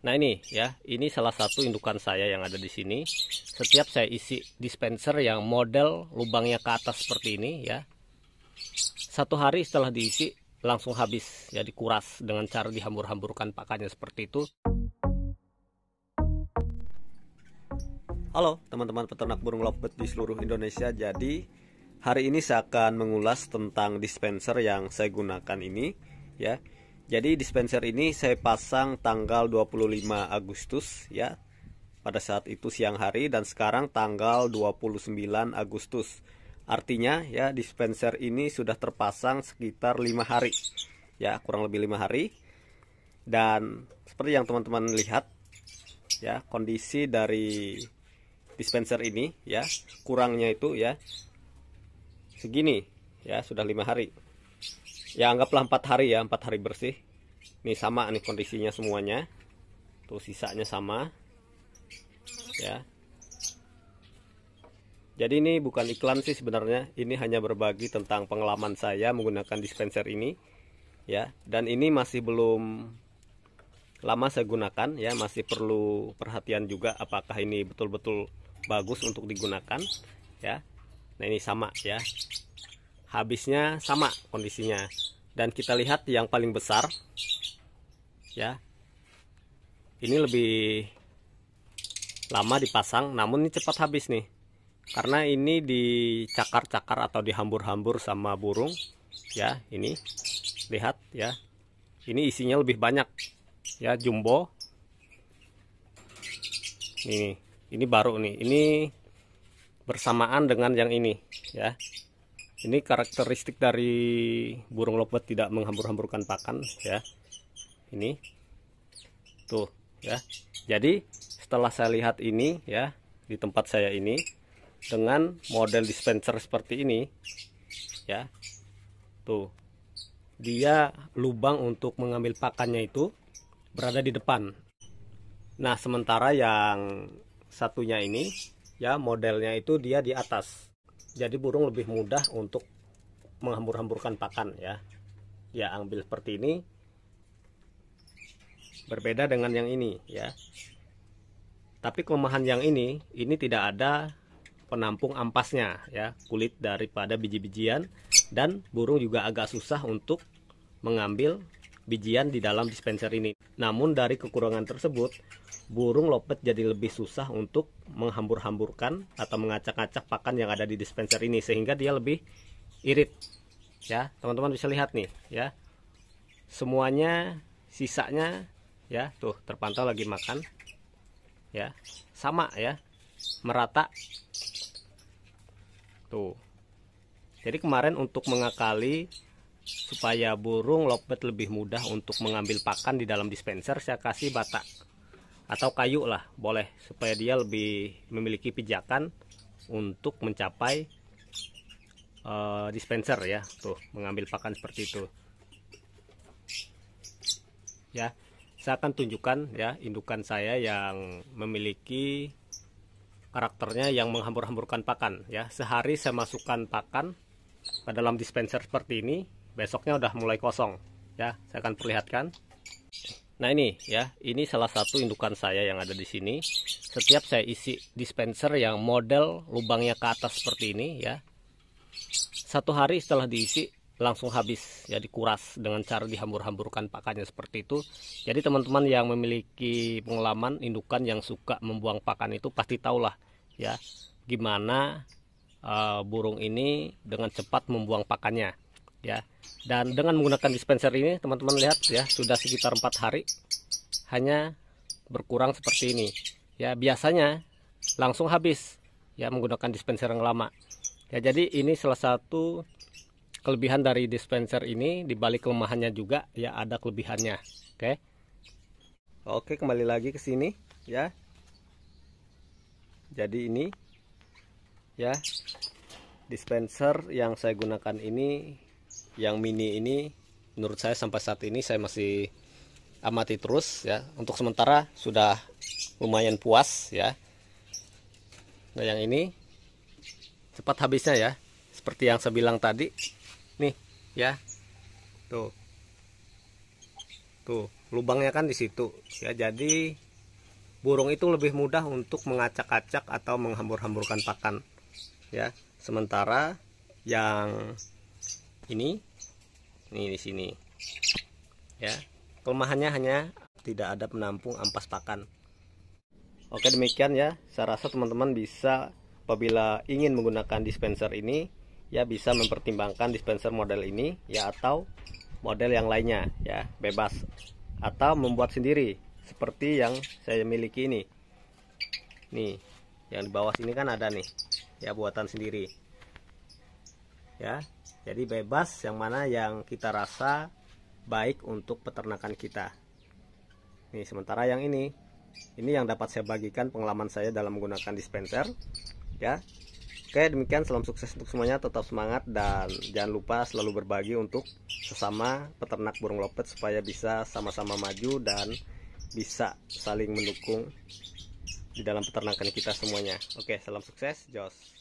Nah ini ya, ini salah satu indukan saya yang ada di sini. Setiap saya isi dispenser yang model lubangnya ke atas seperti ini ya. Satu hari setelah diisi langsung habis ya dikuras dengan cara dihambur-hamburkan pakannya seperti itu. Halo teman-teman peternak burung lovebird di seluruh Indonesia. Jadi hari ini saya akan mengulas tentang dispenser yang saya gunakan ini ya jadi dispenser ini saya pasang tanggal 25 Agustus ya. Pada saat itu siang hari dan sekarang tanggal 29 Agustus. Artinya ya dispenser ini sudah terpasang sekitar 5 hari. Ya, kurang lebih 5 hari. Dan seperti yang teman-teman lihat ya, kondisi dari dispenser ini ya, kurangnya itu ya segini ya, sudah 5 hari ya anggaplah empat hari ya empat hari bersih ini sama nih kondisinya semuanya tuh sisanya sama ya jadi ini bukan iklan sih sebenarnya ini hanya berbagi tentang pengalaman saya menggunakan dispenser ini ya dan ini masih belum lama saya gunakan ya masih perlu perhatian juga apakah ini betul-betul bagus untuk digunakan ya nah ini sama ya habisnya sama kondisinya dan kita lihat yang paling besar ya ini lebih lama dipasang namun ini cepat habis nih karena ini dicakar-cakar atau dihambur-hambur sama burung ya ini lihat ya ini isinya lebih banyak ya jumbo ini ini baru nih ini bersamaan dengan yang ini ya ini karakteristik dari burung lovebird tidak menghambur-hamburkan pakan ya. Ini. Tuh, ya. Jadi, setelah saya lihat ini ya di tempat saya ini dengan model dispenser seperti ini ya. Tuh. Dia lubang untuk mengambil pakannya itu berada di depan. Nah, sementara yang satunya ini ya modelnya itu dia di atas jadi burung lebih mudah untuk menghambur-hamburkan pakan ya ya ambil seperti ini berbeda dengan yang ini ya tapi kelemahan yang ini ini tidak ada penampung ampasnya ya kulit daripada biji-bijian dan burung juga agak susah untuk mengambil bijian di dalam dispenser ini. Namun dari kekurangan tersebut, burung lopet jadi lebih susah untuk menghambur-hamburkan atau mengacak-acak pakan yang ada di dispenser ini sehingga dia lebih irit. Ya, teman-teman bisa lihat nih, ya. Semuanya sisanya ya, tuh terpantau lagi makan. Ya. Sama ya. Merata. Tuh. Jadi kemarin untuk mengakali supaya burung lopet lebih mudah untuk mengambil pakan di dalam dispenser saya kasih bata atau kayu lah boleh supaya dia lebih memiliki pijakan untuk mencapai uh, dispenser ya tuh mengambil pakan seperti itu ya saya akan tunjukkan ya indukan saya yang memiliki karakternya yang menghambur-hamburkan pakan ya sehari saya masukkan pakan ke dalam dispenser seperti ini besoknya udah mulai kosong ya saya akan perlihatkan nah ini ya ini salah satu indukan saya yang ada di sini setiap saya isi dispenser yang model lubangnya ke atas seperti ini ya satu hari setelah diisi langsung habis ya dikuras dengan cara dihambur-hamburkan pakannya seperti itu jadi teman-teman yang memiliki pengalaman indukan yang suka membuang pakan itu pasti tahulah ya gimana uh, burung ini dengan cepat membuang pakannya ya dan dengan menggunakan dispenser ini teman-teman lihat ya sudah sekitar empat hari hanya berkurang seperti ini ya biasanya langsung habis ya menggunakan dispenser yang lama ya jadi ini salah satu kelebihan dari dispenser ini dibalik kelemahannya juga ya ada kelebihannya oke okay? oke kembali lagi ke sini ya jadi ini ya dispenser yang saya gunakan ini yang mini ini menurut saya sampai saat ini saya masih amati terus ya. Untuk sementara sudah lumayan puas ya. Nah, yang ini cepat habisnya ya. Seperti yang saya bilang tadi. Nih, ya. Tuh. Tuh, lubangnya kan di situ. Ya, jadi burung itu lebih mudah untuk mengacak-acak atau menghambur-hamburkan pakan. Ya, sementara yang ini ini di sini ya Kelemahannya hanya tidak ada penampung ampas pakan oke demikian ya saya rasa teman-teman bisa apabila ingin menggunakan dispenser ini ya bisa mempertimbangkan dispenser model ini ya atau model yang lainnya ya bebas atau membuat sendiri seperti yang saya miliki ini nih yang di bawah sini kan ada nih ya buatan sendiri ya jadi bebas yang mana yang kita rasa baik untuk peternakan kita nih sementara yang ini ini yang dapat saya bagikan pengalaman saya dalam menggunakan dispenser ya oke demikian salam sukses untuk semuanya tetap semangat dan jangan lupa selalu berbagi untuk sesama peternak burung lopet supaya bisa sama-sama maju dan bisa saling mendukung di dalam peternakan kita semuanya oke salam sukses Jos